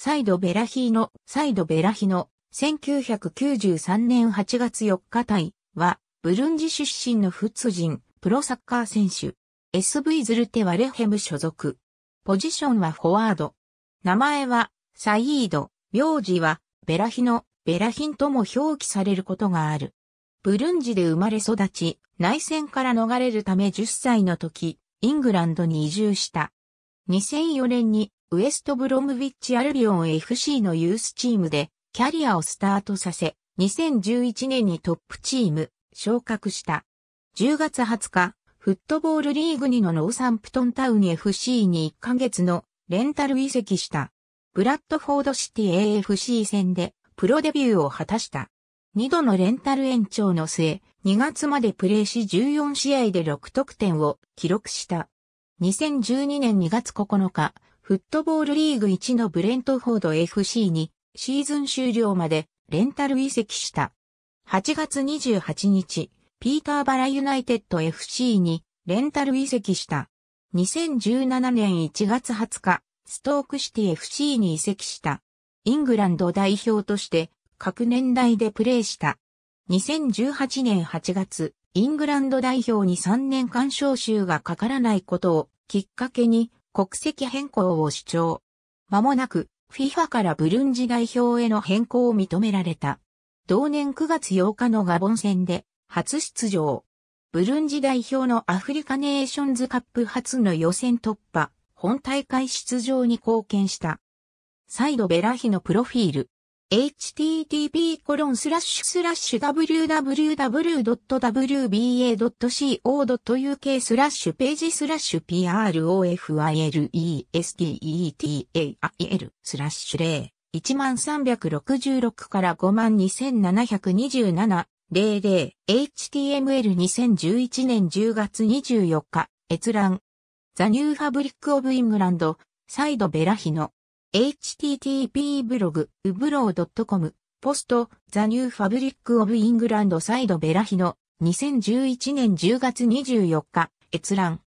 サイド・ベラヒーノ、サイド・ベラヒノ、1993年8月4日対は、ブルンジ出身のフツ人、プロサッカー選手。SV ズルテ・ワレヘム所属。ポジションはフォワード。名前は、サイード、名字は、ベラヒノ、ベラヒンとも表記されることがある。ブルンジで生まれ育ち、内戦から逃れるため10歳の時、イングランドに移住した。2004年にウエストブロムウィッチアルビオン FC のユースチームでキャリアをスタートさせ、2011年にトップチーム昇格した。10月20日、フットボールリーグ2のノーサンプトンタウン FC に1ヶ月のレンタル移籍した。ブラッドフォードシティ AFC 戦でプロデビューを果たした。2度のレンタル延長の末、2月までプレーし14試合で6得点を記録した。2012年2月9日、フットボールリーグ1のブレントフォード FC にシーズン終了までレンタル移籍した。8月28日、ピーターバラユナイテッド FC にレンタル移籍した。2017年1月20日、ストークシティ FC に移籍した。イングランド代表として各年代でプレーした。2018年8月、イングランド代表に3年間招集がかからないことをきっかけに国籍変更を主張。間もなく、FIFA からブルンジ代表への変更を認められた。同年9月8日のガボン戦で初出場。ブルンジ代表のアフリカネーションズカップ初の予選突破、本大会出場に貢献した。再度ベラヒのプロフィール。http://www.wba.co.uk スラッシュページスラッシュ profilesgetail スラッシュ01366から 52727-00html2011 年10月24日閲覧ザニューファブリックオブイングランドサイドベラヒノ http ブログ、ウブロー .com、ポスト、ザニューファブリックオブイングランドサイドベラヒノ、2011年10月24日、閲覧。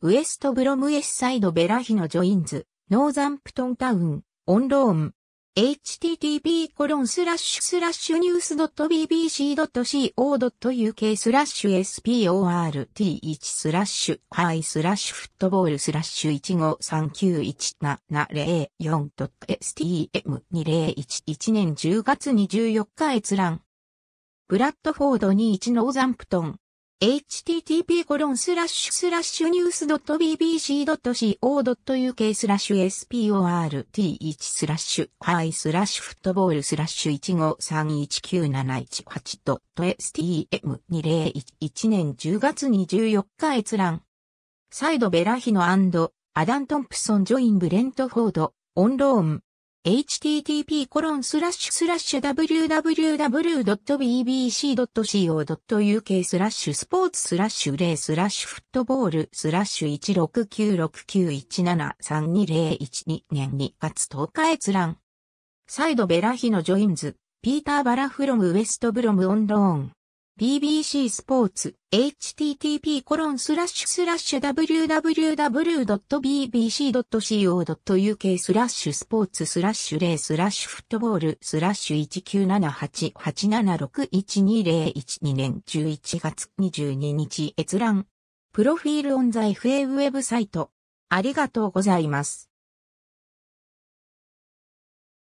ウエストブロムエスサイドベラヒノジョインズ、ノーザンプトンタウン、オンローン。http://news.bbc.co.uk スラッシュ sport1 スラッシュハイスラッシュフットボールスラッシュ 153917704.stm2011 年10月24日閲覧。ブラッドフォード21ノーザンプトン。http コロンスラッシュスラッシュニュース .bbc.co.uk スラッシュ sport1 スラッシュハイスラッシュフットボールスラッシュ1 5 3 1 9 7 1 8と stm201 年10月24日閲覧。サイドベラヒノアダン・トンプソン・ジョイン・ブレント・フォード、オンローン。http://www.bbc.co.uk スラッシュスポーツスラッシュレースラッシュフットボールスラッシュ16969173201 2年2月10日閲覧。サイドベラヒのジョインズ、ピーター・バラフロムウエストブロムオンローン。BBC スポーツ http://www.bbc.co.uk スラッシュスポーツスラッシュレースラッシュフットボールスラッシュ19788761201年11月22日閲覧プロフィールオンザ FA ウェブサイトありがとうございます。